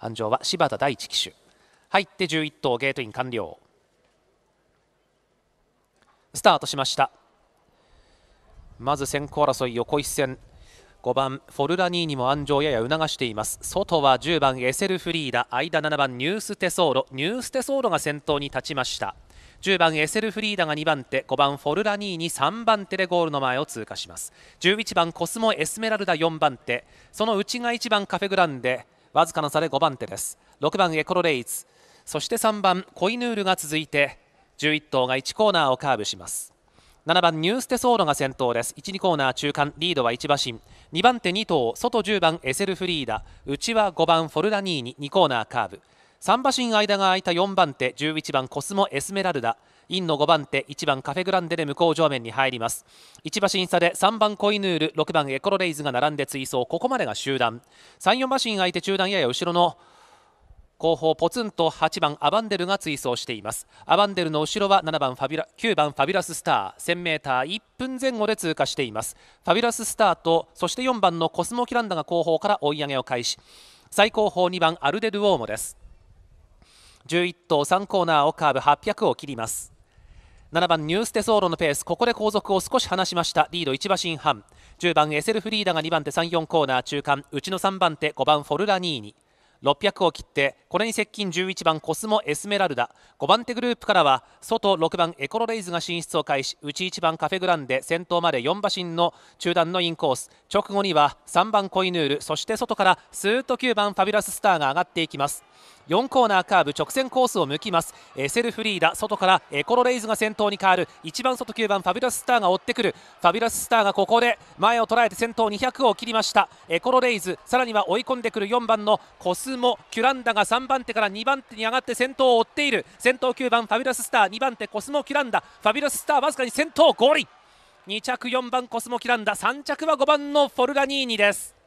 鞍上は柴田大地騎手入って11頭ゲートイン完了スタートしましたまず先行争い横一線5番フォルラニーニも安城やや促しています外は10番エセルフリーダ間7番ニューステソーロニューステソーロが先頭に立ちました10番エセルフリーダが2番手5番フォルラニーニ3番手でゴールの前を通過します11番コスモエスメラルダ4番手その内が1番カフェグランデわずかな差で5番手です6番エコロレイズそして3番コイヌールが続いて11頭が1コーナーをカーブします7番ニューステソーロが先頭です1、2コーナー中間リードは1馬身2番手2頭外10番エセルフリーダ内は5番フォルダニーニ2コーナーカーブ3馬身間が空いた4番手11番コスモエスメラルダインの5番手1番カフェグランデで向こう上面に入ります1馬身差で3番コイヌール6番エコロレイズが並んで追走ここまでが集団34馬身相手中段やや後ろの後方ポツンと8番アバンデルが追走していますアバンデルの後ろは7番ファビラ9番ファビュラススター 1000m1 分前後で通過していますファビュラススターとそして4番のコスモキランダが後方から追い上げを開始最高峰2番アルデル・ウォーモです11頭3コーナーをカーブ800を切ります7番ニューステソーロのペースここで後続を少し離しましたリード1馬身半10番エセルフリーダが2番手34コーナー中間うちの3番手5番フォルラニーニ600を切ってこれに接近11番コスモエスメラルダ5番手グループからは外6番エコロレイズが進出を開始内1番カフェグランデ先頭まで4馬身の中段のインコース直後には3番コイヌールそして外からスーッと9番ファビュラススターが上がっていきます4コーナーカーブ直線コースを抜きます、えセルフリーダ外から、エコロレイズが先頭に変わる1番外9番ファビュラススターが追ってくるファビュラススターがここで前を捉えて先頭200を切りました、エコロレイズさらには追い込んでくる4番のコスモキュランダが3番手から2番手に上がって先頭を追っている先頭9番ファビュラススター2番手コスモキュランダファビュラススターわずかに先頭合リ2着4番コスモキュランダ3着は5番のフォルラニーニです